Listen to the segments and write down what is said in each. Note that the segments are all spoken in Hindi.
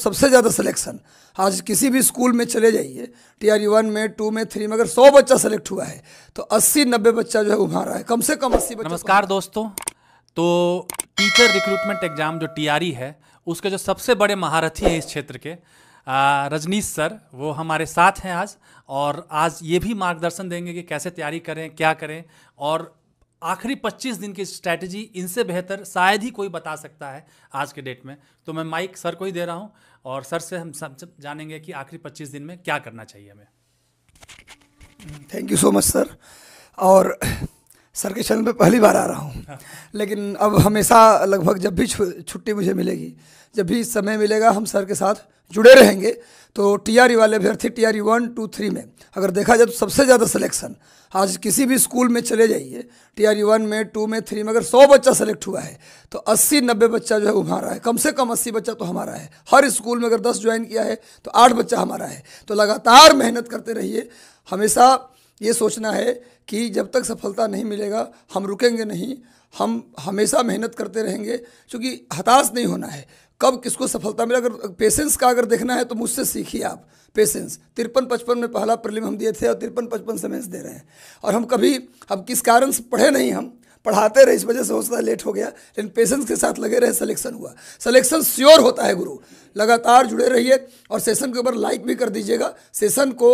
सबसे ज़्यादा सिलेक्शन आज किसी भी स्कूल में चले जाइए टी आर वन में टू में थ्री में अगर सौ बच्चा सेलेक्ट हुआ है तो अस्सी नब्बे बच्चा जो है उभा रहा है कम से कम अस्सी बच्चा नमस्कार दोस्तों तो टीचर रिक्रूटमेंट एग्जाम जो टी है उसके जो सबसे बड़े महारथी हैं इस क्षेत्र के रजनीश सर वो हमारे साथ हैं आज और आज ये भी मार्गदर्शन देंगे कि कैसे तैयारी करें क्या करें और आखिरी 25 दिन की स्ट्रैटेजी इनसे बेहतर शायद ही कोई बता सकता है आज के डेट में तो मैं माइक सर को ही दे रहा हूँ और सर से हम सब जानेंगे कि आखिरी 25 दिन में क्या करना चाहिए हमें thank you so much sir और सर के चैनल पे पहली बार आ रहा हूँ हाँ। लेकिन अब हमेशा लगभग जब भी छुट्टी मुझे मिलेगी जब भी समय मिलेगा हम सर के साथ जुड़े रहेंगे तो टीआरई वाले अभ्यर्थी टीआरई वन टू थ्री में अगर देखा जाए तो सबसे ज़्यादा सिलेक्शन आज किसी भी स्कूल में चले जाइए टीआरई वन में टू में थ्री में अगर सौ बच्चा सेलेक्ट हुआ है तो अस्सी नब्बे बच्चा जो है उभारा है कम से कम अस्सी बच्चा तो हमारा है हर स्कूल में अगर दस ज्वाइन किया है तो आठ बच्चा हमारा है तो लगातार मेहनत करते रहिए हमेशा ये सोचना है कि जब तक सफलता नहीं मिलेगा हम रुकेंगे नहीं हम हमेशा मेहनत करते रहेंगे क्योंकि हताश नहीं होना है कब किसको सफलता मिले अगर पेशेंस का अगर देखना है तो मुझसे सीखिए आप पेशेंस तिरपन पचपन में पहला प्रलिम हम दिए थे और तिरपन पचपन से मेंस दे रहे हैं और हम कभी अब किस कारण से पढ़े नहीं हम पढ़ाते रहे इस वजह से हो सकता लेट हो गया लेकिन पेशेंस के साथ लगे रहे सिलेक्शन हुआ सिलेक्शन श्योर होता है गुरु लगातार जुड़े रहिए और सेशन के ऊपर लाइक भी कर दीजिएगा सेशन को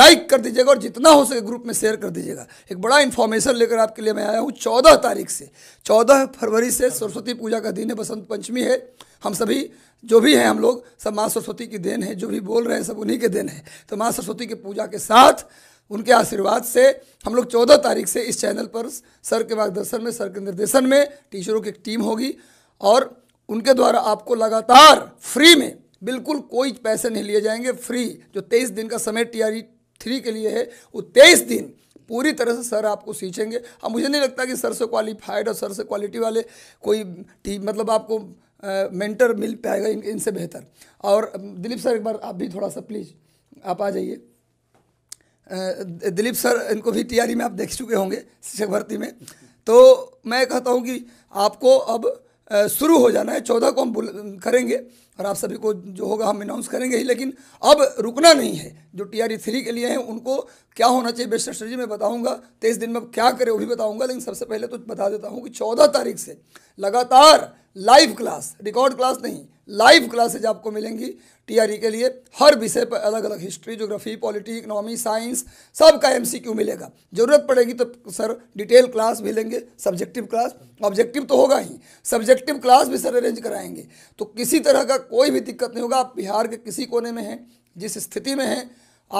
लाइक कर दीजिएगा और जितना हो सके ग्रुप में शेयर कर दीजिएगा एक बड़ा इन्फॉर्मेशन लेकर आपके लिए मैं आया हूँ चौदह तारीख से चौदह फरवरी से सरस्वती पूजा का दिन है बसंत पंचमी है हम सभी जो भी हैं हम लोग सब माँ सरस्वती की देन है जो भी बोल रहे हैं सब उन्हीं के देन है तो माँ सरस्वती की पूजा के साथ उनके आशीर्वाद से हम लोग चौदह तारीख से इस चैनल पर सर के मार्गदर्शन में सर के निर्देशन में टीचरों की एक टीम होगी और उनके द्वारा आपको लगातार फ्री में बिल्कुल कोई पैसे नहीं लिए जाएंगे फ्री जो तेईस दिन का समय टी आर थ्री के लिए है वो तेईस दिन पूरी तरह से सर आपको सींचेंगे अब मुझे नहीं लगता कि सर से क्वालिफाइड और सर से क्वालिटी वाले कोई मतलब आपको मेंटर मिल पाएगा इन इनसे बेहतर और दिलीप सर एक बार आप भी थोड़ा सा प्लीज़ आप आ जाइए दिलीप सर इनको भी टीआरई में आप देख चुके होंगे शिक्षक भर्ती में तो मैं कहता हूँ कि आपको अब शुरू हो जाना है चौदह को हम करेंगे और आप सभी को जो होगा हम अनाउंस करेंगे ही लेकिन अब रुकना नहीं है जो टी आर थ्री के लिए हैं उनको क्या होना चाहिए बेस्ट स्ट्रेटी मैं बताऊंगा तेईस दिन में क्या करें वो भी बताऊंगा लेकिन सबसे पहले तो बता देता हूँ कि चौदह तारीख से लगातार लाइव क्लास रिकॉर्ड क्लास नहीं लाइव क्लासेज आपको मिलेंगी टीआरई के लिए हर विषय पर अलग अलग history geography polity economy science सब का एमसीक्यू मिलेगा ज़रूरत पड़ेगी तो सर डिटेल क्लास भी लेंगे सब्जेक्टिव क्लास ऑब्जेक्टिव तो होगा ही सब्जेक्टिव क्लास भी सर अरेंज कराएंगे तो किसी तरह का कोई भी दिक्कत नहीं होगा आप बिहार के किसी कोने में हैं जिस स्थिति में हैं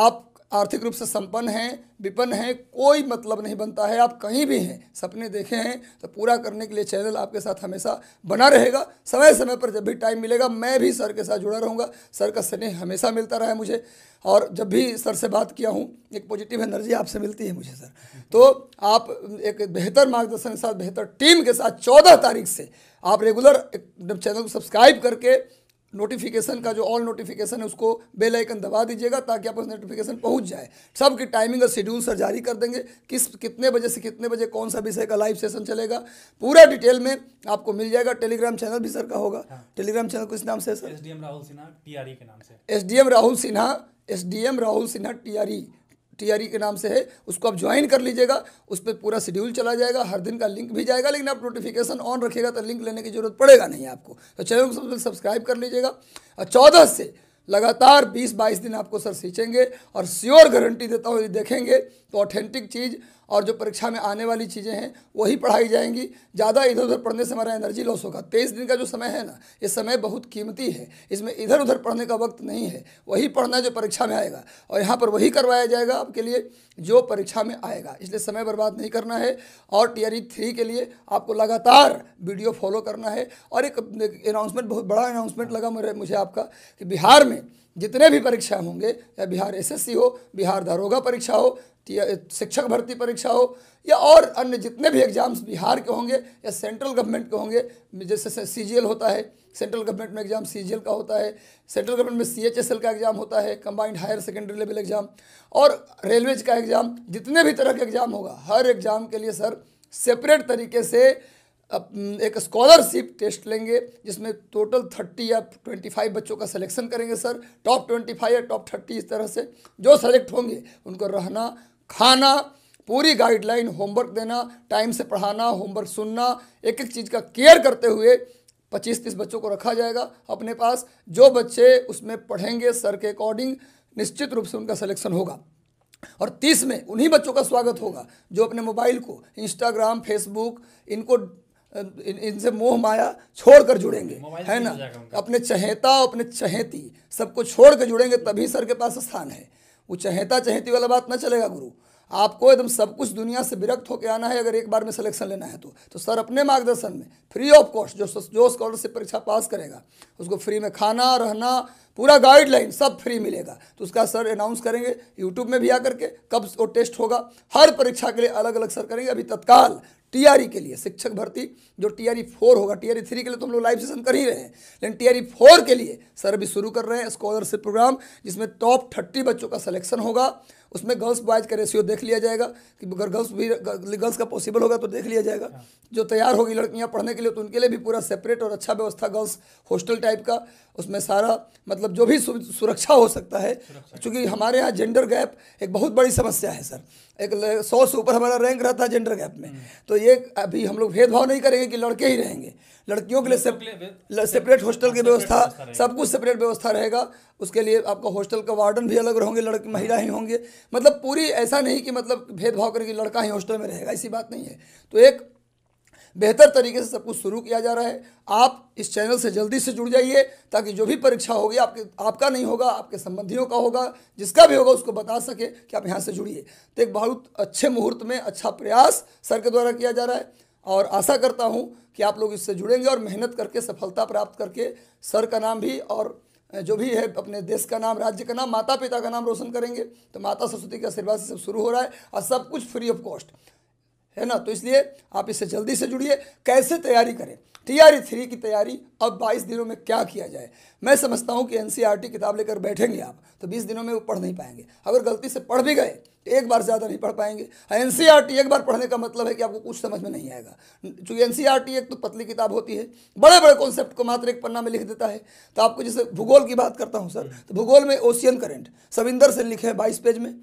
आप आर्थिक रूप से संपन्न हैं विपन्न हैं कोई मतलब नहीं बनता है आप कहीं भी हैं सपने देखे हैं तो पूरा करने के लिए चैनल आपके साथ हमेशा बना रहेगा समय समय पर जब भी टाइम मिलेगा मैं भी सर के साथ जुड़ा रहूँगा सर का स्नेह हमेशा मिलता रहा है मुझे और जब भी सर से बात किया हूँ एक पॉजिटिव एनर्जी आपसे मिलती है मुझे सर तो आप एक बेहतर मार्गदर्शन के साथ बेहतर टीम के साथ चौदह तारीख से आप रेगुलर चैनल को सब्सक्राइब करके नोटिफिकेशन का जो ऑल नोटिफिकेशन है उसको बेल आइकन दबा दीजिएगा ताकि आप नोटिफिकेशन पहुंच जाए सब की टाइमिंग और शेड्यूल सर जारी कर देंगे किस कितने बजे से कितने बजे कौन सा विषय का लाइव सेशन चलेगा पूरा डिटेल में आपको मिल जाएगा टेलीग्राम चैनल भी सर का होगा हाँ। टेलीग्राम चैनल किस नाम से sir S Rahul Sinha T के नाम से S Rahul Sinha S Rahul Sinha T T के नाम से है उसको आप ज्वाइन कर लीजिएगा उस पर पूरा शेड्यूल चला जाएगा हर दिन का लिंक भी जाएगा लेकिन आप नोटिफिकेशन ऑन रखिएगा तो लिंक लेने की जरूरत पड़ेगा नहीं आपको तो चैनल को सबसे सब्सक्राइब कर लीजिएगा और चौदह से लगातार 20-22 दिन आपको सर सींचेंगे और श्योर गारंटी देता हूँ यदि देखेंगे तो ऑथेंटिक चीज़ और जो परीक्षा में आने वाली चीज़ें हैं वही पढ़ाई जाएंगी ज़्यादा इधर उधर पढ़ने से हमारा एनर्जी लॉस होगा तेईस दिन का जो समय है ना ये समय बहुत कीमती है इसमें इधर उधर पढ़ने का वक्त नहीं है वही पढ़ना जो परीक्षा में आएगा और यहाँ पर वही करवाया जाएगा आपके लिए जो परीक्षा में आएगा इसलिए समय बर्बाद नहीं करना है और टीयरी थ्री के लिए आपको लगातार वीडियो फॉलो करना है और एक अनाउंसमेंट बहुत बड़ा अनाउंसमेंट लगा मुझे आपका कि बिहार में में जितने भी परीक्षा होंगे या बिहार एसएससी हो बिहार दारोगा परीक्षा हो शिक्षक भर्ती परीक्षा हो या और अन्य जितने भी एग्ज़ाम्स बिहार के होंगे या सेंट्रल गवर्नमेंट के होंगे जैसे सी होता है सेंट्रल गवर्नमेंट में एग्ज़ाम सी का होता है सेंट्रल गवर्नमेंट में सी का एग्ज़ाम होता है combined higher secondary level exam और रेलवेज का एग्ज़ाम जितने भी तरह के एग्ज़ाम होगा हर एग्ज़ाम के लिए सर सेपरेट तरीके से एक स्कॉलरशिप टेस्ट लेंगे जिसमें टोटल थर्टी या ट्वेंटी फाइव बच्चों का सिलेक्शन करेंगे सर टॉप ट्वेंटी फाइव या टॉप थर्टी इस तरह से जो सेलेक्ट होंगे उनको रहना खाना पूरी गाइडलाइन होमवर्क देना टाइम से पढ़ाना होमवर्क सुनना एक एक चीज़ का केयर करते हुए पच्चीस तीस बच्चों को रखा जाएगा अपने पास जो बच्चे उसमें पढ़ेंगे सर के अकॉर्डिंग निश्चित रूप से उनका सिलेक्शन होगा और तीस में उन्हीं बच्चों का स्वागत होगा जो अपने मोबाइल को इंस्टाग्राम फेसबुक इनको इन इनसे मोह माया छोड़ कर जुड़ेंगे है ना अपने चहेता अपने चहेती सबको छोड़ कर जुड़ेंगे तभी सर के पास स्थान है वो चहेता चहेती वाला बात ना चलेगा गुरु आपको एकदम सब कुछ दुनिया से विरक्त होकर आना है अगर एक बार में सिलेक्शन लेना है तो तो सर अपने मार्गदर्शन में फ्री ऑफ कॉस्ट जो जो स्कॉलरशिप परीक्षा पास करेगा उसको फ्री में खाना रहना पूरा गाइडलाइन सब फ्री मिलेगा तो उसका सर अनाउंस करेंगे यूट्यूब में भी आकर के कब वो टेस्ट होगा हर परीक्षा के लिए अलग अलग सर करेंगे अभी तत्काल टीआरई के लिए शिक्षक भर्ती जो टीआरई फोर होगा टीआरई थ्री के लिए तो हम लोग लाइव सेशन कर ही रहे हैं लेकिन टीआरई फोर के लिए सर अभी शुरू कर रहे हैं स्कॉलरशिप प्रोग्राम जिसमें टॉप थर्टी बच्चों का सिलेक्शन होगा उसमें गर्ल्स बॉयज का रेशियो देख लिया जाएगा कि अगर गर्ल्स भी गर्ल्स का पॉसिबल होगा तो देख लिया जाएगा हाँ। जो तैयार होगी लड़कियाँ पढ़ने के लिए तो उनके लिए भी पूरा सेपरेट और अच्छा व्यवस्था गर्ल्स हॉस्टल टाइप का उसमें सारा मतलब जो भी सुरक्षा हो सकता है चूँकि हमारे यहाँ जेंडर गैप एक बहुत बड़ी समस्या है सर एक सौ से ऊपर हमारा रैंक रहता है जेंडर गैप में हम्म। तो ये अभी हम लोग भेदभाव नहीं करेंगे कि लड़के ही रहेंगे लड़कियों के लिए सेपरेट, सेपरेट हॉस्टल की व्यवस्था सब कुछ सेपरेट व्यवस्था रहेगा उसके लिए आपका हॉस्टल का वार्डन भी अलग रहेंगे लड़की महिला ही होंगे मतलब पूरी ऐसा नहीं कि मतलब भेदभाव करके लड़का ही हॉस्टल में रहेगा ऐसी बात नहीं है तो एक बेहतर तरीके से सब कुछ शुरू किया जा रहा है आप इस चैनल से जल्दी से जुड़ जाइए ताकि जो भी परीक्षा होगी आपके आपका नहीं होगा आपके संबंधियों का होगा जिसका भी होगा उसको बता सके कि आप यहाँ से जुड़िए तो एक बहुत अच्छे मुहूर्त में अच्छा प्रयास सर के द्वारा किया जा रहा है और आशा करता हूँ कि आप लोग इससे जुड़ेंगे और मेहनत करके सफलता प्राप्त करके सर का नाम भी और जो भी है अपने देश का नाम राज्य का नाम माता पिता का नाम रोशन करेंगे तो माता सरस्वती के आशीर्वाद से सब शुरू हो रहा है और सब कुछ फ्री ऑफ कॉस्ट है ना तो इसलिए आप इससे जल्दी से जुड़िए कैसे तैयारी करें टीआरई थ्री की तैयारी अब 22 दिनों में क्या किया जाए मैं समझता हूँ कि एनसीईआरटी e किताब लेकर बैठेंगे आप तो 20 दिनों में वो पढ़ नहीं पाएंगे अगर गलती से पढ़ भी गए तो एक बार ज़्यादा नहीं पढ़ पाएंगे एन हाँ, e एक बार पढ़ने का मतलब है कि आपको कुछ समझ में नहीं आएगा चूँकि एन e एक तो पतली किताब होती है बड़े बड़े कॉन्सेप्ट को मात्र एक पन्ना में लिख देता है तो आपको जैसे भूगोल की बात करता हूँ सर तो भूगोल में ओशियन करेंट सविंदर से लिखे हैं बाईस पेज में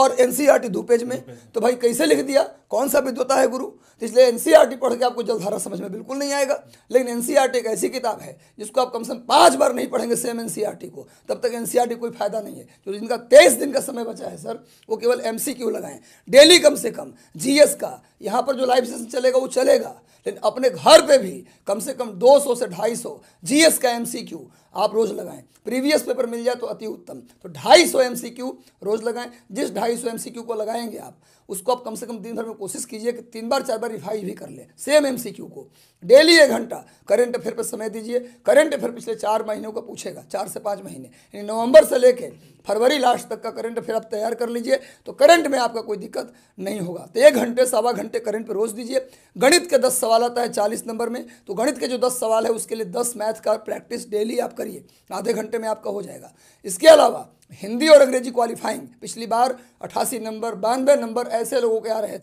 और एन दो पेज में तो भाई कैसे लिख दिया कौन सा विद्वता है गुरु तो इसलिए एन e पढ़ के आपको जलधारा समझ में बिल्कुल नहीं आएगा लेकिन एन e एक ऐसी किताब है जिसको आप कम से कम पाँच बार नहीं पढ़ेंगे सेम एन e को तब तक एन कोई फायदा नहीं है जो जिनका तेईस दिन का समय बचा है सर वो केवल एम लगाएं डेली कम से कम जी का यहाँ पर जो लाइव सेशन चलेगा वो चलेगा लेकिन अपने घर पे भी कम से कम 200 से 250 जीएस का एमसीक्यू आप रोज लगाएं प्रीवियस पेपर मिल जाए तो अति उत्तम तो 250 एमसीक्यू रोज लगाएं जिस 250 एमसीक्यू को लगाएंगे आप उसको आप कम से कम दिन भर में कोशिश कीजिए कि तीन बार चार बार रिवाइज भी कर लें सेम एमसीक्यू को डेली एक घंटा करंट अफेयर पर समय दीजिए करंट अफेयर पिछले चार महीनों का पूछेगा चार से पाँच महीने यानी नवंबर से लेके फरवरी लास्ट तक का करंट अफेयर आप तैयार कर लीजिए तो करंट में आपका कोई दिक्कत नहीं होगा तो एक घंटे सवा घंटे करंट पर रोज़ दीजिए गणित के दस सवाल आता है चालीस नंबर में तो गणित के जो दस सवाल है उसके लिए दस मैथ का प्रैक्टिस डेली आप करिए आधे घंटे में आपका हो जाएगा इसके अलावा हिंदी और अंग्रेजी क्वालिफाइंग पिछली बार अट्ठासी नंबर बानवे नंबर ऐसे लोगों के आ रहे थे